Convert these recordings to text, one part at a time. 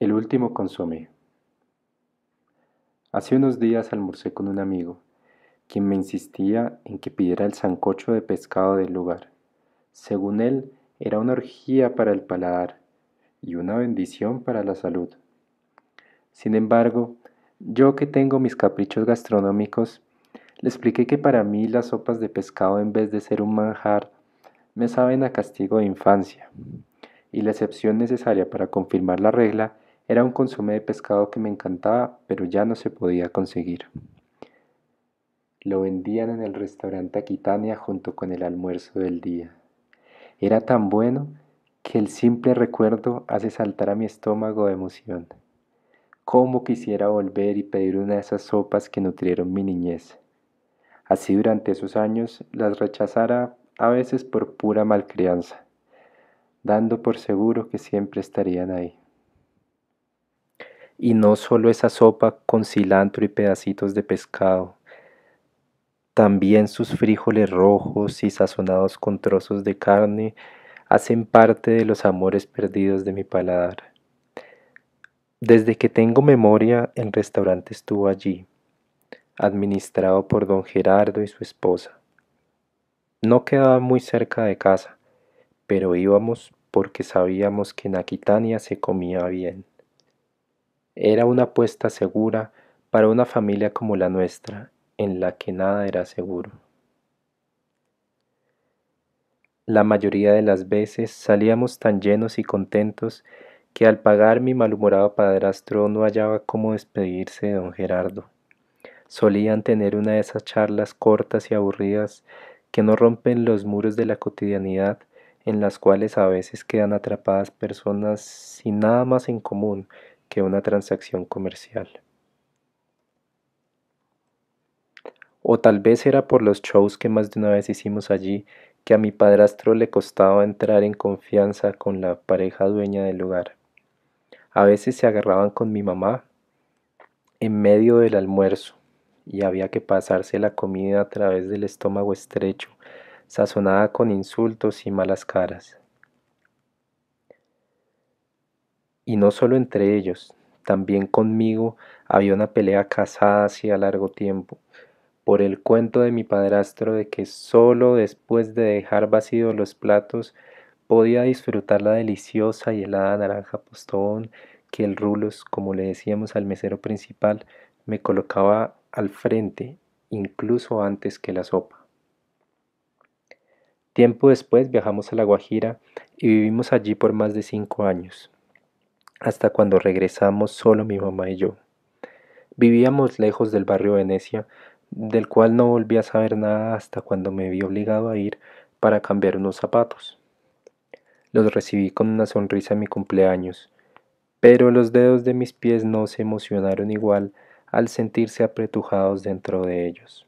El último consomé. Hace unos días almorcé con un amigo, quien me insistía en que pidiera el sancocho de pescado del lugar. Según él, era una orgía para el paladar y una bendición para la salud. Sin embargo, yo que tengo mis caprichos gastronómicos, le expliqué que para mí las sopas de pescado en vez de ser un manjar, me saben a castigo de infancia, y la excepción necesaria para confirmar la regla era un consumo de pescado que me encantaba, pero ya no se podía conseguir. Lo vendían en el restaurante Aquitania junto con el almuerzo del día. Era tan bueno que el simple recuerdo hace saltar a mi estómago de emoción. Cómo quisiera volver y pedir una de esas sopas que nutrieron mi niñez. Así durante esos años las rechazara a veces por pura malcrianza, dando por seguro que siempre estarían ahí y no solo esa sopa con cilantro y pedacitos de pescado, también sus frijoles rojos y sazonados con trozos de carne hacen parte de los amores perdidos de mi paladar. Desde que tengo memoria, el restaurante estuvo allí, administrado por don Gerardo y su esposa. No quedaba muy cerca de casa, pero íbamos porque sabíamos que en Aquitania se comía bien. Era una apuesta segura para una familia como la nuestra, en la que nada era seguro. La mayoría de las veces salíamos tan llenos y contentos que al pagar mi malhumorado padrastro no hallaba cómo despedirse de don Gerardo. Solían tener una de esas charlas cortas y aburridas que no rompen los muros de la cotidianidad en las cuales a veces quedan atrapadas personas sin nada más en común que una transacción comercial. O tal vez era por los shows que más de una vez hicimos allí que a mi padrastro le costaba entrar en confianza con la pareja dueña del lugar. A veces se agarraban con mi mamá en medio del almuerzo y había que pasarse la comida a través del estómago estrecho, sazonada con insultos y malas caras. y no solo entre ellos, también conmigo había una pelea casada hacía largo tiempo, por el cuento de mi padrastro de que solo después de dejar vacíos los platos podía disfrutar la deliciosa y helada naranja postón que el rulos, como le decíamos al mesero principal, me colocaba al frente, incluso antes que la sopa. Tiempo después viajamos a La Guajira y vivimos allí por más de cinco años hasta cuando regresamos solo mi mamá y yo. Vivíamos lejos del barrio Venecia, del cual no volví a saber nada hasta cuando me vi obligado a ir para cambiar unos zapatos. Los recibí con una sonrisa en mi cumpleaños, pero los dedos de mis pies no se emocionaron igual al sentirse apretujados dentro de ellos.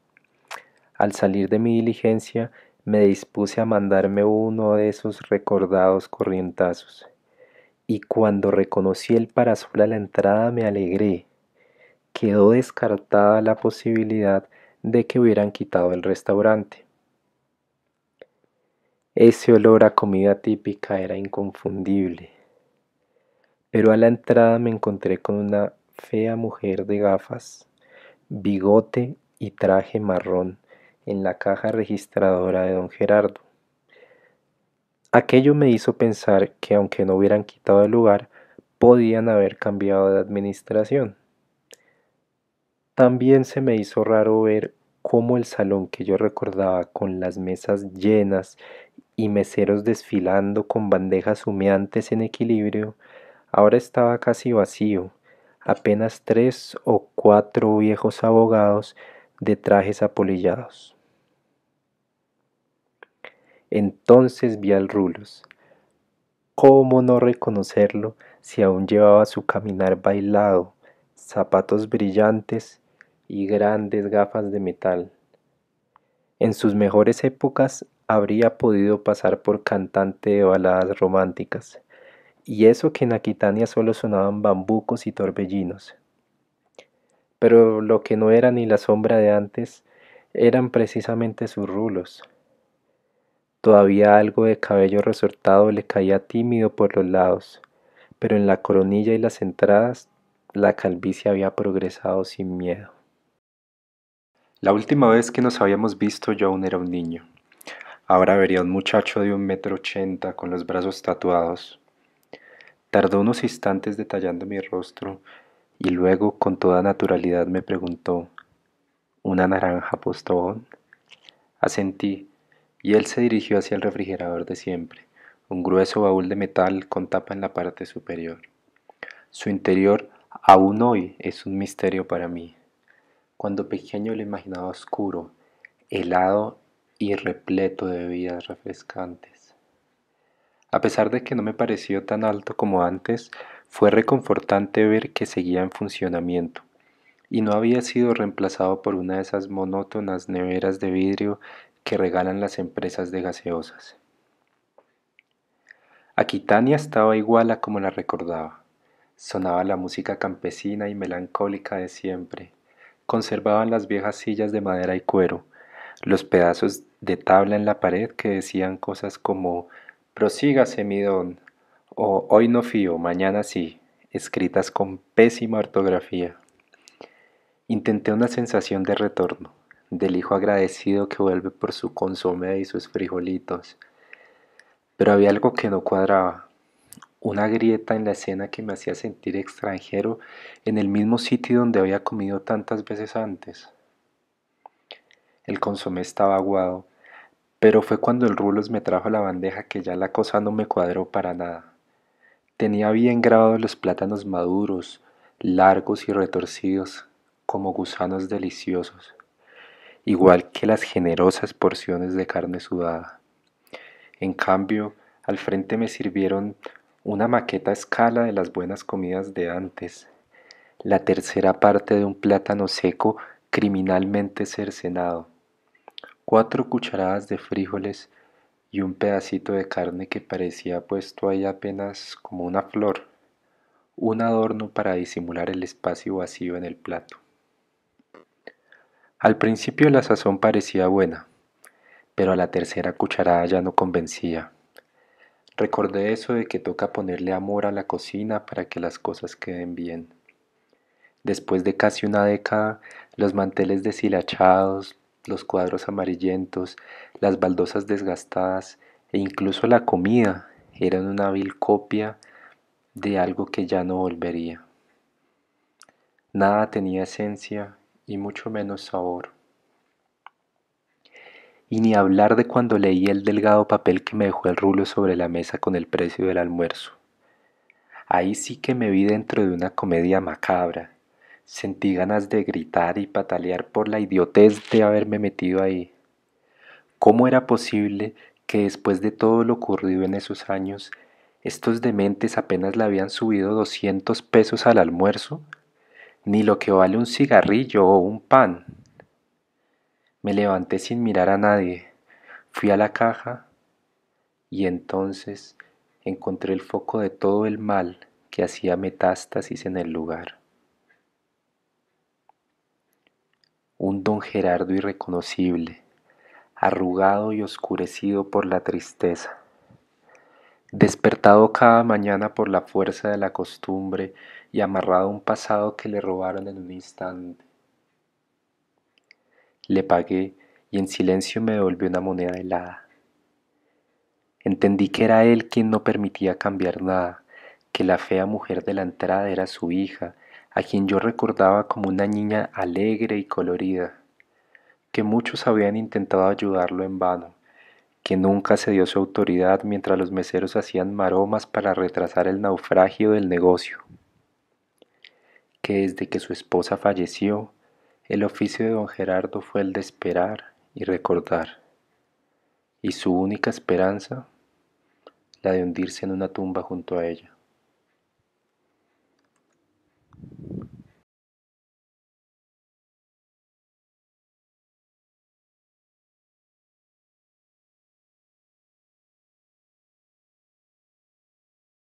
Al salir de mi diligencia, me dispuse a mandarme uno de esos recordados corrientazos y cuando reconocí el parasol a la entrada me alegré. Quedó descartada la posibilidad de que hubieran quitado el restaurante. Ese olor a comida típica era inconfundible. Pero a la entrada me encontré con una fea mujer de gafas, bigote y traje marrón en la caja registradora de don Gerardo. Aquello me hizo pensar que aunque no hubieran quitado el lugar, podían haber cambiado de administración. También se me hizo raro ver cómo el salón que yo recordaba con las mesas llenas y meseros desfilando con bandejas humeantes en equilibrio, ahora estaba casi vacío, apenas tres o cuatro viejos abogados de trajes apolillados. Entonces vi al Rulos. ¿Cómo no reconocerlo si aún llevaba su caminar bailado, zapatos brillantes y grandes gafas de metal? En sus mejores épocas habría podido pasar por cantante de baladas románticas, y eso que en Aquitania solo sonaban bambucos y torbellinos. Pero lo que no era ni la sombra de antes eran precisamente sus rulos, Todavía algo de cabello resortado le caía tímido por los lados, pero en la coronilla y las entradas la calvicie había progresado sin miedo. La última vez que nos habíamos visto yo aún era un niño. Ahora vería un muchacho de un metro ochenta con los brazos tatuados. Tardó unos instantes detallando mi rostro y luego con toda naturalidad me preguntó, ¿una naranja postón? Asentí y él se dirigió hacia el refrigerador de siempre, un grueso baúl de metal con tapa en la parte superior. Su interior aún hoy es un misterio para mí. Cuando pequeño lo imaginaba oscuro, helado y repleto de bebidas refrescantes. A pesar de que no me pareció tan alto como antes, fue reconfortante ver que seguía en funcionamiento y no había sido reemplazado por una de esas monótonas neveras de vidrio que regalan las empresas de gaseosas. Aquitania estaba igual a como la recordaba. Sonaba la música campesina y melancólica de siempre. Conservaban las viejas sillas de madera y cuero, los pedazos de tabla en la pared que decían cosas como Prosígase mi don o Hoy no fío, mañana sí, escritas con pésima ortografía. Intenté una sensación de retorno del hijo agradecido que vuelve por su consomé y sus frijolitos. Pero había algo que no cuadraba, una grieta en la escena que me hacía sentir extranjero en el mismo sitio donde había comido tantas veces antes. El consomé estaba aguado, pero fue cuando el rulos me trajo la bandeja que ya la cosa no me cuadró para nada. Tenía bien grabados los plátanos maduros, largos y retorcidos, como gusanos deliciosos igual que las generosas porciones de carne sudada. En cambio, al frente me sirvieron una maqueta a escala de las buenas comidas de antes, la tercera parte de un plátano seco criminalmente cercenado, cuatro cucharadas de frijoles y un pedacito de carne que parecía puesto ahí apenas como una flor, un adorno para disimular el espacio vacío en el plato. Al principio la sazón parecía buena, pero a la tercera cucharada ya no convencía. Recordé eso de que toca ponerle amor a la cocina para que las cosas queden bien. Después de casi una década, los manteles deshilachados, los cuadros amarillentos, las baldosas desgastadas e incluso la comida eran una vil copia de algo que ya no volvería. Nada tenía esencia y mucho menos sabor. Y ni hablar de cuando leí el delgado papel que me dejó el rulo sobre la mesa con el precio del almuerzo. Ahí sí que me vi dentro de una comedia macabra. Sentí ganas de gritar y patalear por la idiotez de haberme metido ahí. ¿Cómo era posible que después de todo lo ocurrido en esos años, estos dementes apenas le habían subido 200 pesos al almuerzo? ni lo que vale un cigarrillo o un pan. Me levanté sin mirar a nadie, fui a la caja y entonces encontré el foco de todo el mal que hacía metástasis en el lugar. Un don Gerardo irreconocible, arrugado y oscurecido por la tristeza despertado cada mañana por la fuerza de la costumbre y amarrado a un pasado que le robaron en un instante. Le pagué y en silencio me devolvió una moneda helada. Entendí que era él quien no permitía cambiar nada, que la fea mujer de la entrada era su hija, a quien yo recordaba como una niña alegre y colorida, que muchos habían intentado ayudarlo en vano que nunca se dio su autoridad mientras los meseros hacían maromas para retrasar el naufragio del negocio, que desde que su esposa falleció, el oficio de don Gerardo fue el de esperar y recordar, y su única esperanza, la de hundirse en una tumba junto a ella.